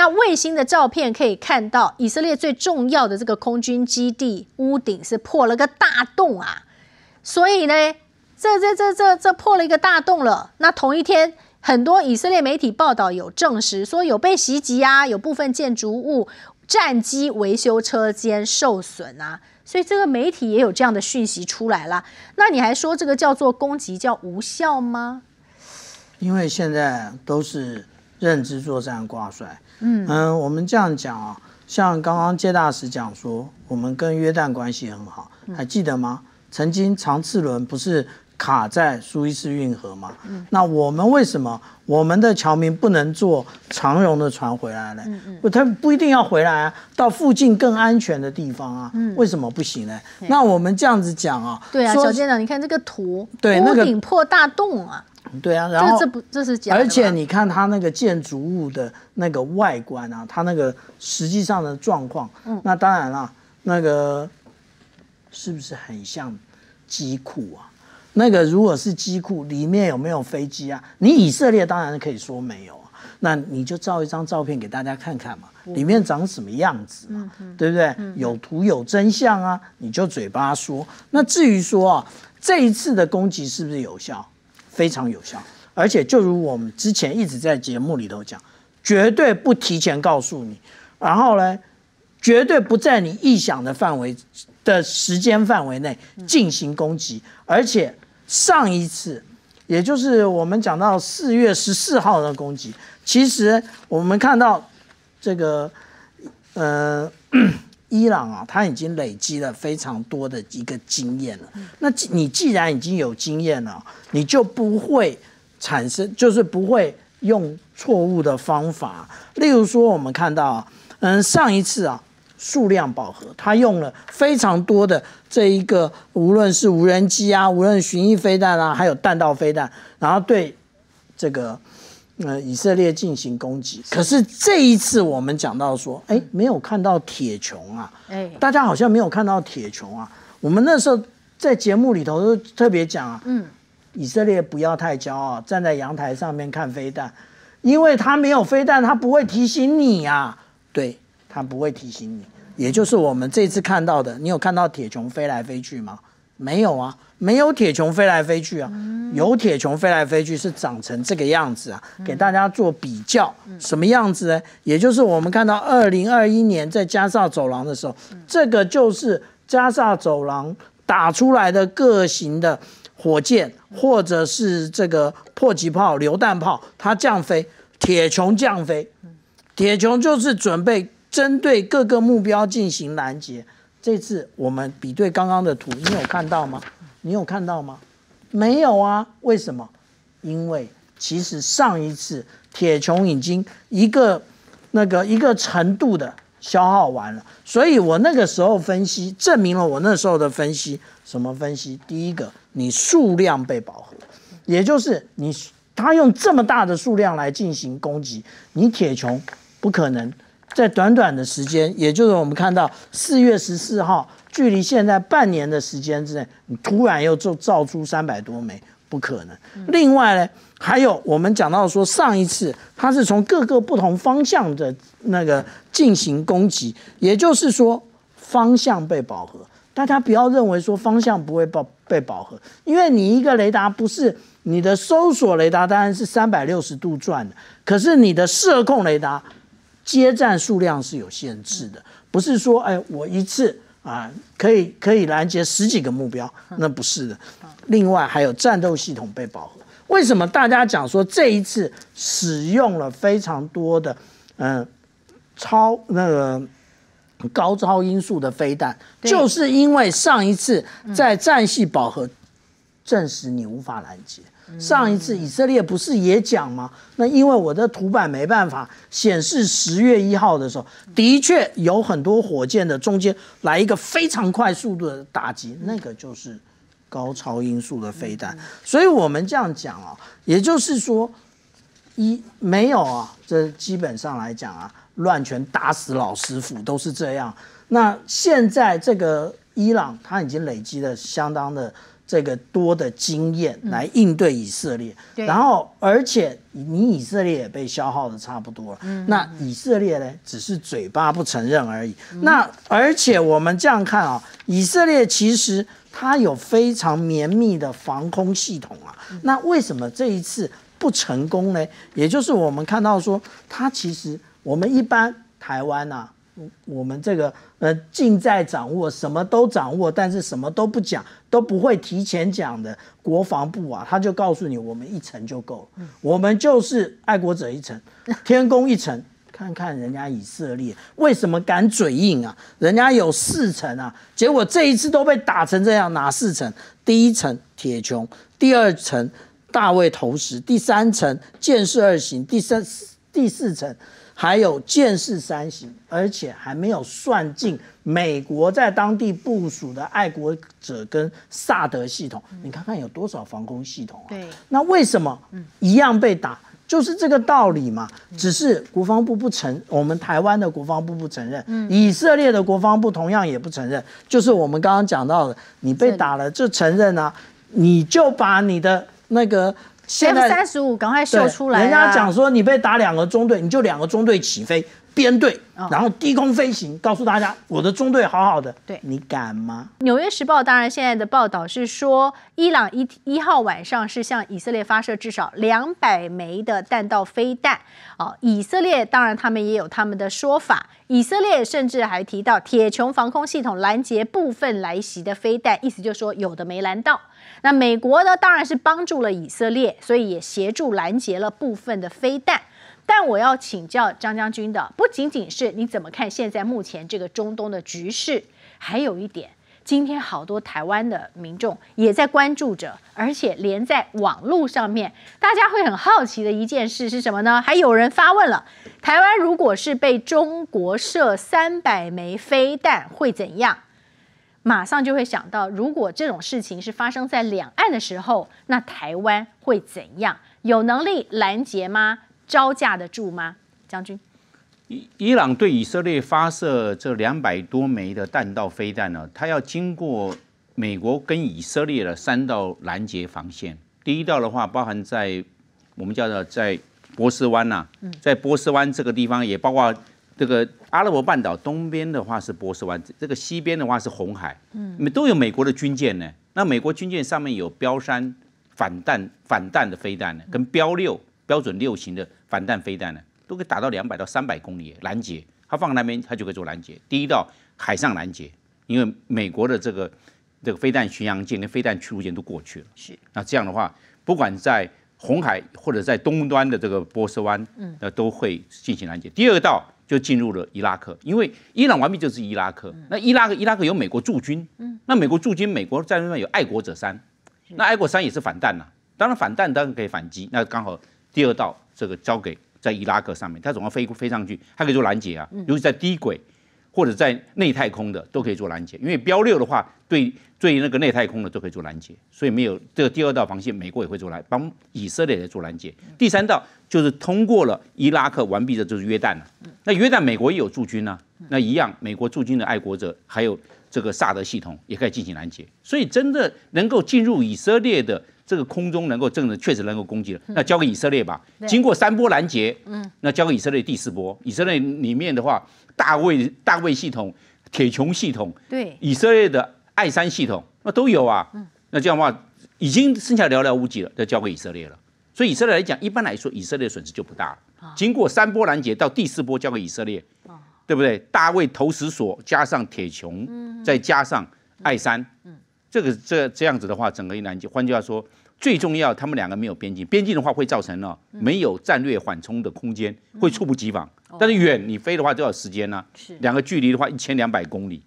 那卫星的照片可以看到，以色列最重要的这个空军基地屋顶是破了个大洞啊！所以呢，这这这这这破了一个大洞了。那同一天，很多以色列媒体报道有证实说有被袭击啊，有部分建筑物、战机维修车间受损啊。所以这个媒体也有这样的讯息出来了。那你还说这个叫做攻击叫无效吗？因为现在都是认知作战挂帅。嗯我们这样讲啊，像刚刚介大使讲说，我们跟约旦关系很好，还记得吗？曾经长次轮不是卡在苏伊士运河吗？那我们为什么我们的侨民不能坐长荣的船回来呢？嗯嗯，他不一定要回来啊，到附近更安全的地方啊，为什么不行呢？那我们这样子讲啊，对啊，小舰长，你看这个图，对，那个顶破大洞啊。对啊，然后这不这是假的。而且你看它那个建筑物的那个外观啊，它那个实际上的状况，那当然了，那个是不是很像机库啊？那个如果是机库，里面有没有飞机啊？你以色列当然可以说没有啊，那你就照一张照片给大家看看嘛，里面长什么样子嘛，对不对？有图有真相啊，你就嘴巴说。那至于说啊，这一次的攻击是不是有效？非常有效，而且就如我们之前一直在节目里头讲，绝对不提前告诉你，然后呢，绝对不在你臆想的范围的时间范围内进行攻击，而且上一次，也就是我们讲到四月十四号的攻击，其实我们看到这个，呃。伊朗啊，它已经累积了非常多的一个经验了。那你既然已经有经验了，你就不会产生，就是不会用错误的方法。例如说，我们看到，嗯，上一次啊，数量饱和，它用了非常多的这一个，无论是无人机啊，无论巡弋飞弹啊，还有弹道飞弹，然后对这个。呃，以色列进行攻击，可是这一次我们讲到说，哎，没有看到铁穹啊，哎，大家好像没有看到铁穹啊。我们那时候在节目里头都特别讲啊，嗯，以色列不要太骄傲，站在阳台上面看飞弹，因为他没有飞弹，他不会提醒你啊，对他不会提醒你，也就是我们这次看到的，你有看到铁穹飞来飞去吗？没有啊，没有铁穹飞来飞去啊，有铁穹飞来飞去是长成这个样子啊，给大家做比较，什么样子呢？也就是我们看到二零二一年在加萨走廊的时候，这个就是加萨走廊打出来的各型的火箭或者是这个迫击炮、榴弹炮，它降飞，铁穹降飞，铁穹就是准备针对各个目标进行拦截。这次我们比对刚刚的图，你有看到吗？你有看到吗？没有啊？为什么？因为其实上一次铁穹已经一个那个一个程度的消耗完了，所以我那个时候分析证明了我那时候的分析什么分析？第一个，你数量被饱和，也就是你他用这么大的数量来进行攻击，你铁穹不可能。在短短的时间，也就是我们看到四月十四号，距离现在半年的时间之内，你突然又造造出三百多枚，不可能。另外呢，还有我们讲到说，上一次它是从各个不同方向的那个进行攻击，也就是说方向被饱和。大家不要认为说方向不会饱被饱和，因为你一个雷达不是你的搜索雷达，当然是三百六十度转的，可是你的射控雷达。接战数量是有限制的，不是说哎我一次啊可以可以拦截十几个目标，那不是的。另外还有战斗系统被饱和，为什么大家讲说这一次使用了非常多的嗯超那个高超音速的飞弹，就是因为上一次在战系饱和，证实你无法拦截。上一次以色列不是也讲吗？那因为我的图版没办法显示十月一号的时候，的确有很多火箭的中间来一个非常快速度的打击，那个就是高超音速的飞弹。所以我们这样讲啊，也就是说，一没有啊，这基本上来讲啊，乱拳打死老师傅都是这样。那现在这个。伊朗他已经累积了相当的这个多的经验来应对以色列，然后而且你以色列也被消耗的差不多了，那以色列呢只是嘴巴不承认而已。那而且我们这样看啊，以色列其实它有非常绵密的防空系统啊，那为什么这一次不成功呢？也就是我们看到说，它其实我们一般台湾啊。我们这个呃，尽在掌握，什么都掌握，但是什么都不讲，都不会提前讲的。国防部啊，他就告诉你，我们一层就够了，我们就是爱国者一层，天宫一层。看看人家以色列为什么敢嘴硬啊？人家有四层啊，结果这一次都被打成这样，哪四层？第一层铁穹，第二层大卫投石，第三层建设二型，第三第四层。还有剑式三型，而且还没有算进美国在当地部署的爱国者跟萨德系统。你看看有多少防空系统啊？对，那为什么一样被打？就是这个道理嘛。只是国防部不承，我们台湾的国防部不承认，以色列的国防部同样也不承认。就是我们刚刚讲到的，你被打了就承认啊，你就把你的那个。现在三十五，赶快秀出来！人家讲说你被打两个中队，你就两个中队起飞。编队，然后低空飞行，告诉大家我的中队好好的。对，你敢吗？纽约时报当然现在的报道是说，伊朗一一号晚上是向以色列发射至少两百枚的弹道飞弹。啊，以色列当然他们也有他们的说法，以色列甚至还提到铁穹防空系统拦截部分来袭的飞弹，意思就是说有的没拦到。那美国呢？当然是帮助了以色列，所以也协助拦截了部分的飞弹。但我要请教张将军的不仅仅是你怎么看现在目前这个中东的局势，还有一点，今天好多台湾的民众也在关注着，而且连在网络上面，大家会很好奇的一件事是什么呢？还有人发问了，台湾如果是被中国射三百枚飞弹会怎样？马上就会想到，如果这种事情是发生在两岸的时候，那台湾会怎样？有能力拦截吗？招架得住吗，将军？伊伊朗对以色列发射这两百多枚的弹道飞弹呢？它要经过美国跟以色列的三道拦截防线。第一道的话，包含在我们叫做在波斯湾呐，在波斯湾这个地方，也包括这个阿拉伯半岛东边的话是波斯湾，这个西边的话是红海，嗯，都有美国的军舰呢。那美国军舰上面有标三反弹反弹的飞弹呢，跟标六。标准六型的反弹飞弹呢，都可以打到两百到三百公里拦截。它放那边，它就可以做拦截。第一道海上拦截，因为美国的这个这个飞弹巡洋舰跟飞弹驱逐舰都过去了。是。那这样的话，不管在红海或者在东端的这个波斯湾，嗯，呃，都会进行拦截。第二道就进入了伊拉克，因为伊朗完毕就是伊拉克。那伊拉克伊拉克有美国驻军，嗯，那美国驻军美国在那边有爱国者三，那爱国三也是反弹呐。当然反弹当然可以反击，那刚好。第二道这个交给在伊拉克上面，它总要飞飞上去，它可以做拦截啊。尤其在低轨或者在内太空的都可以做拦截，因为标六的话对对那个内太空的都可以做拦截，所以没有这个第二道防线，美国也会做拦，帮以色列来做拦截。第三道就是通过了伊拉克，完毕的就是约旦了。那约旦美国也有驻军呢，那一样美国驻军的爱国者，还有这个萨德系统也可以进行拦截，所以真的能够进入以色列的。这个空中能够证的确实能够攻击了，那交给以色列吧。经过三波拦截，嗯，那交给以色列第四波。以色列里面的话，大卫、大卫系统、铁穹系统，对，以色列的艾山系统，那都有啊。那这样的话，已经剩下寥寥无几了，就交给以色列了。所以以色列来讲，一般来说，以色列损失就不大。经过三波拦截到第四波交给以色列，对不对？大卫投石所加上铁穹，再加上艾山。这个这这样子的话，整个一南极换句话说，最重要他们两个没有边境，边境的话会造成了没有战略缓冲的空间，会猝不及防。但是远你飞的话就要时间了，两个距离的话一千两百公里，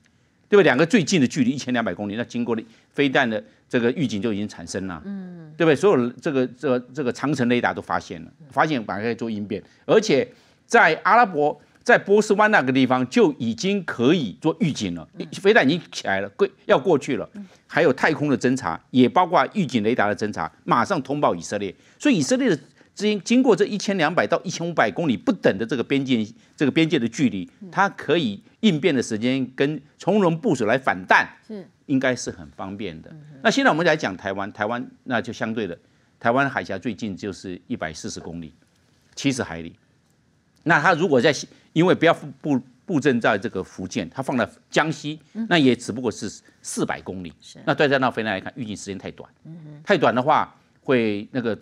对不两个最近的距离一千两百公里，那经过的飞弹的这个预警就已经产生了，嗯，对不对？所有这个这个这个长城雷达都发现了，发现反过来做应变，而且在阿拉伯。在波斯湾那个地方就已经可以做预警了，非但已经起来了，过要过去了，还有太空的侦察，也包括预警雷达的侦察，马上通报以色列。所以以色列的经经过这一千两百到一千五百公里不等的这个边界，这个边界的距离，它可以应变的时间跟从容部署来反弹，是应该是很方便的。那现在我们来讲台湾，台湾那就相对的，台湾海峡最近就是一百四十公里，七十海里。那他如果在，因为不要布布布阵在这个福建，他放在江西，那也只不过是四百公里，那对在那飞弹来看，预警时间太短，太短的话，会那个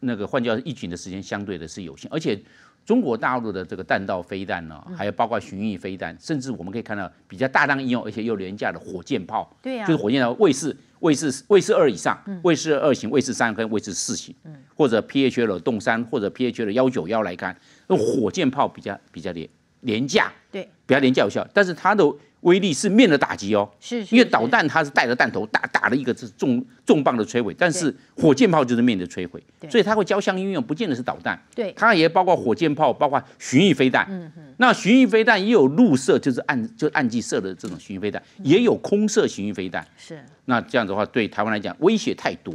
那个换掉预警的时间相对的是有限，而且。中国大陆的这个弹道飞弹呢，还有包括巡弋飞弹，甚至我们可以看到比较大量应用而且又廉价的火箭炮，对呀，就是火箭的卫士、卫士、卫士二以上、卫士二型、卫士三跟卫士四型，或者 PHL 动三或者 PHL 幺九幺来看，用火箭炮比较比较厉害。廉价对，比较廉价有效，但是它的威力是面的打击哦，是，因为导弹它是带着弹头打打了一个是重重磅的摧毁，但是火箭炮就是面的摧毁，所以它会交相应用，不见得是导弹，对，它也包括火箭炮，包括巡弋飞弹，嗯嗯，那巡弋飞弹也有陆射，就是暗就暗计射的这种巡弋飞弹，也有空射巡弋飞弹，是，那这样子的话，对台湾来讲威胁太多。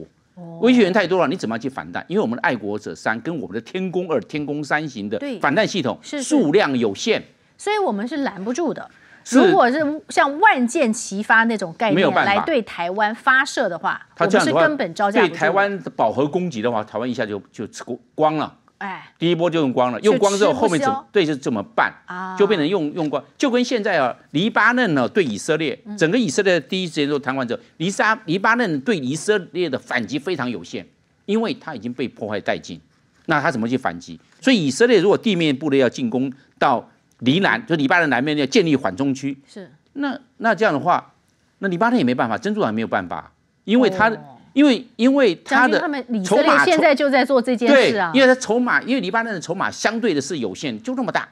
威胁源太多了，你怎么样去反弹？因为我们的爱国者三跟我们的天宫二、天宫三型的反弹系统数量有限，所以我们是拦不住的。如果是像万箭齐发那种概念来对台湾发射的话，它们是根本招架不住。对台湾饱和攻击的话，台湾一下就就吃光光了。哎，第一波就用光了，用光之后后面怎么对就怎么办，就变成用用光，就跟现在啊，黎巴嫩呢对以色列，整个以色列第一时间做瘫痪之后，黎沙黎巴嫩对以色列的反击非常有限，因为它已经被破坏殆尽，那他怎么去反击？所以以色列如果地面部队要进攻到黎南，就黎巴嫩南面要建立缓冲区，是，那那这样的话，那黎巴嫩也没办法，真主党没有办法，因为他。因为因为他的筹码以色列现在就在做这件事啊，因为他筹码，因为黎巴嫩的筹码相对的是有限，就那么大，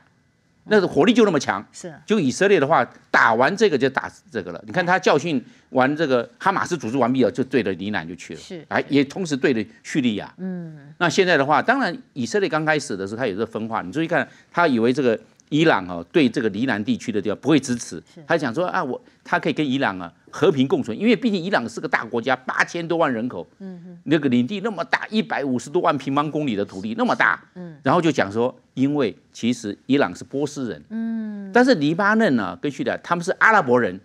那个火力就那么强，是。就以色列的话，打完这个就打这个了。你看他教训完这个哈马斯组织完毕了，就对着黎南就去了，是。哎，也同时对着叙利亚。嗯。那现在的话，当然以色列刚开始的时候，它也是分化。你注意看，他以为这个。伊朗哦对这个黎南地区的地方不会支持。他讲说啊，我他可以跟伊朗啊和平共存，因为毕竟伊朗是个大国家，八千多万人口，那个领地那么大，一百五十多万平方公里的土地那么大。嗯，然后就讲说，因为其实伊朗是波斯人，嗯，但是黎巴嫩呢，跟叙利亚他们是阿拉伯人，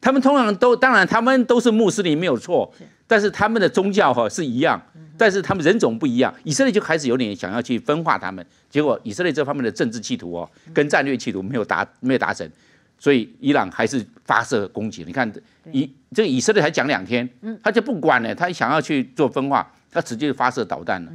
他们通常都当然他们都是穆斯林没有错，但是他们的宗教哈是一样。但是他们人种不一样，以色列就开始有点想要去分化他们，结果以色列这方面的政治企图哦，跟战略企图没有达没有达成，所以伊朗还是发射攻击。你看以这个以色列才讲两天，他就不管了，他想要去做分化，他直接发射导弹了。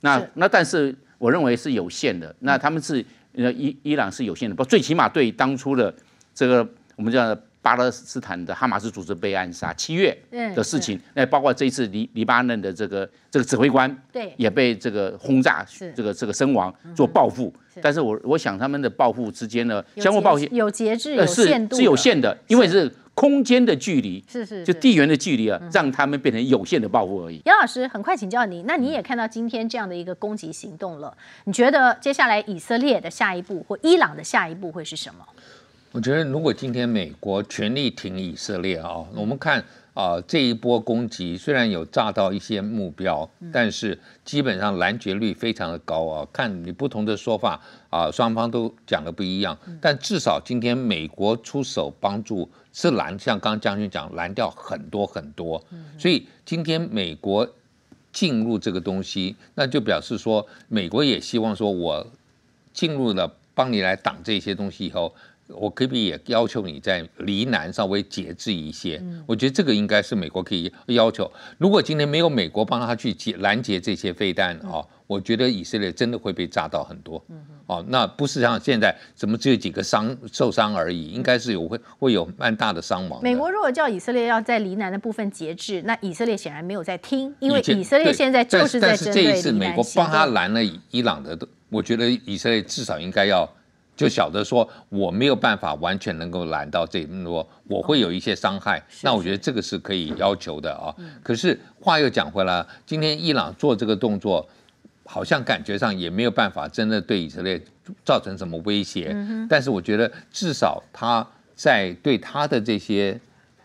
那那但是我认为是有限的，那他们是呃伊伊朗是有限的，不最起码对当初的这个我们叫。巴勒斯坦的哈马斯组织被暗杀，七月的事情，那包括这一次黎黎巴嫩的这个这个指挥官，对，也被这个轰炸，这个这个身亡做报复。但是我我想他们的报复之间呢，相互报复有节制，有限度，是有限的，因为是空间的距离，是是，就地缘的距离啊，让他们变成有限的报复而已。杨老师，很快请教你，那你也看到今天这样的一个攻击行动了，你觉得接下来以色列的下一步或伊朗的下一步会是什么？我觉得，如果今天美国全力挺以色列啊，我们看啊，这一波攻击虽然有炸到一些目标，但是基本上拦截率非常的高啊。看你不同的说法啊，双方都讲的不一样，但至少今天美国出手帮助，是拦，像刚刚将军讲拦掉很多很多。所以今天美国进入这个东西，那就表示说，美国也希望说我进入了，帮你来挡这些东西以后。我可不可以也要求你在离南稍微节制一些，我觉得这个应该是美国可以要求。如果今天没有美国帮他去截拦截这些飞弹啊，我觉得以色列真的会被炸到很多，哦，那不是像现在怎么只有几个伤受伤而已，应该是有会会有蛮大的伤亡。美国如果叫以色列要在离南的部分节制，那以色列显然没有在听，因为以色列现在就是在针对但是这一次美国帮他拦了伊朗的，我觉得以色列至少应该要。就晓得说我没有办法完全能够拦到这，说我会有一些伤害。那我觉得这个是可以要求的啊。可是话又讲回来，今天伊朗做这个动作，好像感觉上也没有办法真的对以色列造成什么威胁。但是我觉得至少他在对他的这些。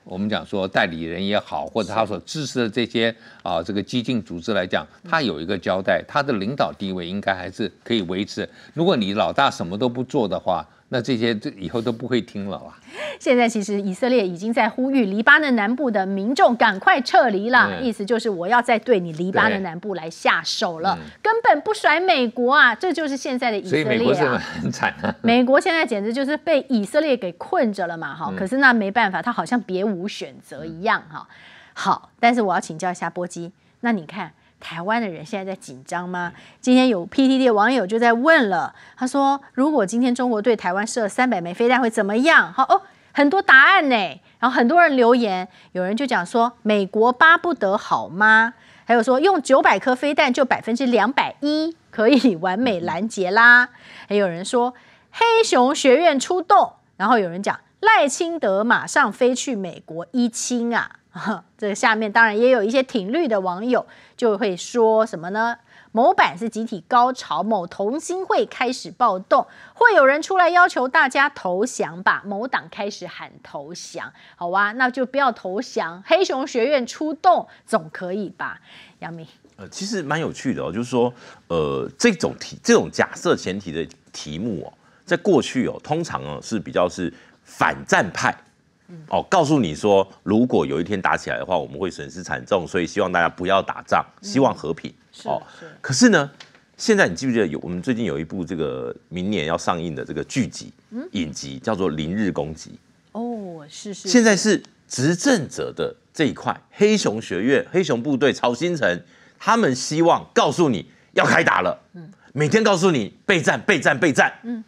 我们讲说代理人也好，或者他所支持的这些啊，这个激进组织来讲，他有一个交代，他的领导地位应该还是可以维持。如果你老大什么都不做的话，那这些这以后都不会听了哇！现在其实以色列已经在呼吁黎巴嫩南部的民众赶快撤离了，意思就是我要再对你黎巴嫩南部来下手了，根本不甩美国啊！这就是现在的以色列啊。所以美国现在很惨，美国现在简直就是被以色列给困着了嘛！哈，可是那没办法，他好像别无选择一样哈。好，但是我要请教一下波基，那你看。台湾的人现在在紧张吗？今天有 PTT 网友就在问了，他说：“如果今天中国对台湾射三百枚飞弹会怎么样？”好哦，很多答案呢。然后很多人留言，有人就讲说：“美国巴不得好吗？”还有说：“用九百颗飞弹就百分之两百一可以完美拦截啦。”还有人说：“黑熊学院出动。”然后有人讲：“赖清德马上飞去美国一清啊。” 这个下面当然也有一些挺绿的网友就会说什么呢？某版是集体高潮，某同心会开始暴动，会有人出来要求大家投降吧？某党开始喊投降，好哇，那就不要投降，黑熊学院出动总可以吧？杨明，呃，其实蛮有趣的哦，就是说，呃，这种题，这种假设前提的题目哦，在过去哦，通常啊是比较是反战派。哦，告诉你说，如果有一天打起来的话，我们会损失惨重，所以希望大家不要打仗，希望和平。哦，可是呢，现在你记不记得有我们最近有一部这个明年要上映的这个剧集、影集，叫做《零日攻击》。哦，是是。现在是执政者的这一块，黑熊学院、黑熊部队、曹新城，他们希望告诉你要开打了，每天告诉你备战、备战、备战。嗯。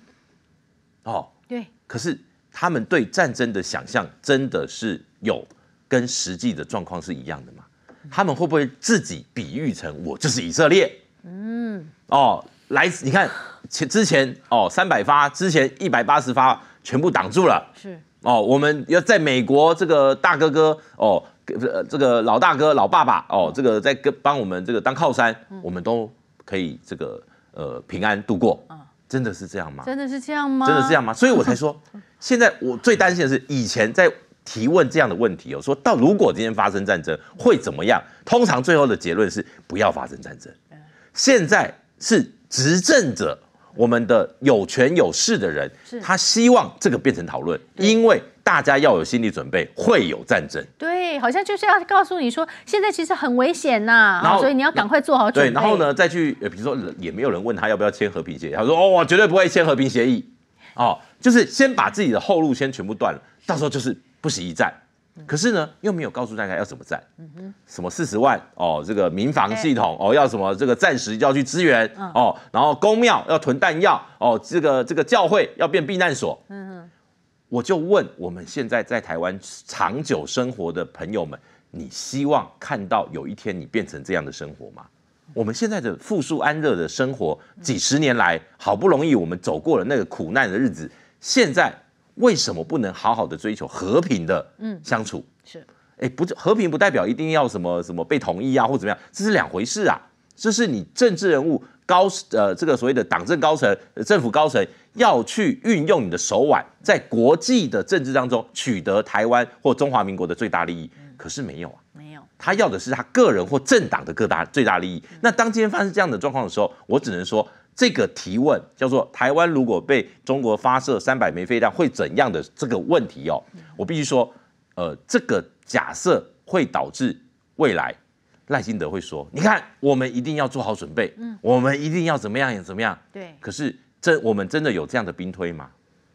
哦，对。可是。他们对战争的想象真的是有跟实际的状况是一样的吗？他们会不会自己比喻成我就是以色列？嗯，哦，来，你看前之前哦三百发，之前一百八十发全部挡住了。是哦，我们要在美国这个大哥哥哦，这个老大哥老爸爸哦，这个在跟帮我们这个当靠山，我们都可以这个呃平安度过。嗯。真的是这样吗？真的是这样吗？真的是这样吗？所以我才说，现在我最担心的是，以前在提问这样的问题，有说到如果今天发生战争会怎么样？通常最后的结论是不要发生战争。现在是执政者，我们的有权有势的人，他希望这个变成讨论，因为。大家要有心理准备，会有战争。对，好像就是要告诉你说，现在其实很危险呐，然后所以你要赶快做好准备。对，然后呢，再去呃，比如说也没有人问他要不要签和平协议，他说哦，我绝对不会签和平协议，哦，就是先把自己的后路先全部断了，到时候就是不惜一战。可是呢，又没有告诉大家要怎么战，嗯哼，什么四十万哦，这个民防系统哦，要什么这个暂时要去支援哦，然后公庙要囤弹药哦，这个这个教会要变避难所，嗯哼。我就问我们现在在台湾长久生活的朋友们，你希望看到有一天你变成这样的生活吗？我们现在的富庶安乐的生活，几十年来好不容易我们走过了那个苦难的日子，现在为什么不能好好的追求和平的相处？是，哎，不是和平不代表一定要什么什么被同意啊，或怎么样，这是两回事啊。这是你政治人物高呃这个所谓的党政高层、政府高层。要去运用你的手腕，在国际的政治当中取得台湾或中华民国的最大利益，可是没有啊，没有。他要的是他个人或政党的各大最大利益。那当今天发生这样的状况的时候，我只能说，这个提问叫做“台湾如果被中国发射三百枚飞弹会怎样的”这个问题哦，我必须说，呃，这个假设会导致未来赖幸德会说：“你看，我们一定要做好准备，嗯，我们一定要怎么样也怎么样。”对，可是。这我们真的有这样的兵推吗？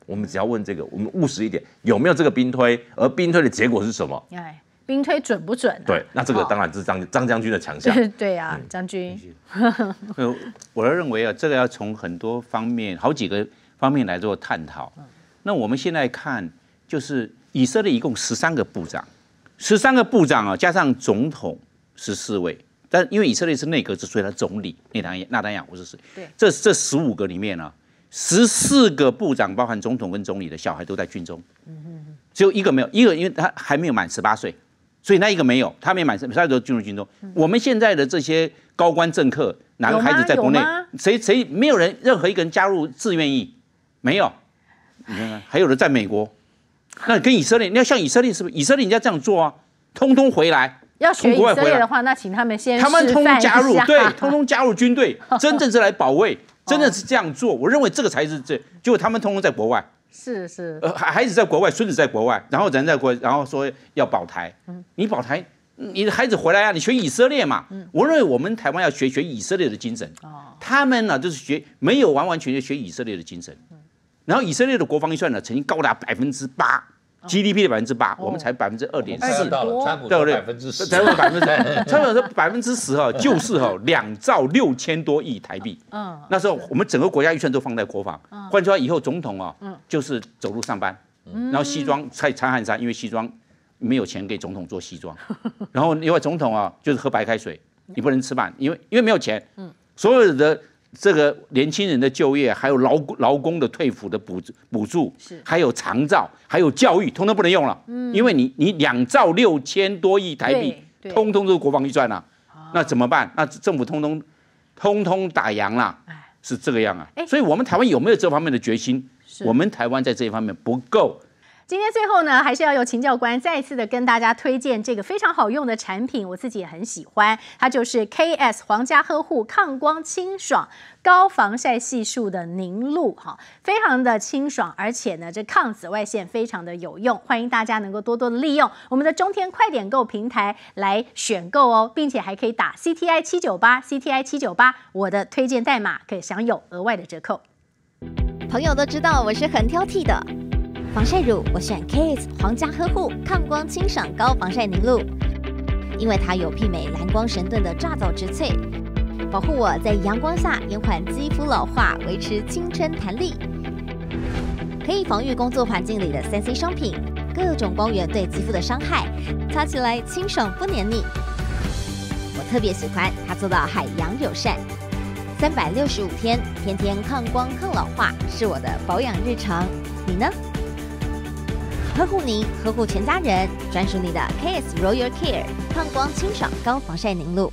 我们只要问这个，我们务实一点，有没有这个兵推？而兵推的结果是什么？哎，兵推准不准？对，那这个当然是张张将军的强项。对呀，将军。我我认为啊，这个要从很多方面、好几个方面来做探讨。那我们现在看，就是以色列一共十三个部长，十三个部长啊，加上总统十四位，但因为以色列是内阁制，所以它总理内塔内纳丹亚胡是谁？对，这这十五个里面呢？十四个部长，包含总统跟总理的小孩都在军中，只有一个没有，一个因为他还没有满十八岁，所以那一个没有，他没满十八岁都进入军中。我们现在的这些高官政客，哪个孩子在国内？谁谁没有人，任何一个人加入志愿意，没有。你看看，还有人在美国，那跟以色列，你要像以色列是不是？以色列人家这样做啊，通通回来。要学以色列的话，那请他们先。他们通加入，对，通通加入军队，真正是来保卫。真的是这样做，我认为这个才是最。结果他们通通在国外，是是，呃，孩子在国外，孙子在国外，然后人在国，然后说要保台。嗯，你保台，你的孩子回来啊，你学以色列嘛？嗯，我认为我们台湾要学学以色列的精神。哦，他们呢，就是学没有完完全全学以色列的精神。嗯，然后以色列的国防预算呢，曾经高达百分之八。GDP 的百分之八，我们才百分之二点四，知了，对不对？百分之十，差不百分之十，差 不说百分之十哈，就是哈两兆六千多亿台币。嗯，那时候我们整个国家预算都放在国防。嗯，换句话以后总统啊，嗯，就是走路上班，然后西装穿穿汗衫，因为西装没有钱给总统做西装。然后另外总统啊，就是喝白开水，你不能吃饭，因为因为没有钱。嗯，所有的。这个年轻人的就业，还有劳劳工的退抚的补补助，还有长照，还有教育，通通不能用了，嗯，因为你你两兆六千多亿台币，通通都国防预算了，那怎么办？那政府通通通通打烊啦，是这个样啊，所以我们台湾有没有这方面的决心？我们台湾在这一方面不够。今天最后呢，还是要由秦教官再次的跟大家推荐这个非常好用的产品，我自己也很喜欢，它就是 K S 皇家呵护抗光清爽高防晒系数的凝露，哈，非常的清爽，而且呢，这抗紫外线非常的有用，欢迎大家能够多多的利用我们的中天快点购平台来选购哦，并且还可以打 C T I 七九八 C T I 七九八，我的推荐代码可以享有额外的折扣。朋友都知道我是很挑剔的。防晒乳我选 Kiss 皇家呵护抗光清爽高防晒凝露，因为它有媲美蓝光神盾的炸走植萃，保护我在阳光下延缓肌肤老化，维持青春弹力，可以防御工作环境里的三 C 商品各种光源对肌肤的伤害，擦起来清爽不黏腻。我特别喜欢它做到海洋友善，三百六十五天天天抗光抗老化是我的保养日常，你呢？呵护您，呵护全家人，专属你的 K S Royal Care 抗光清爽高防晒凝露。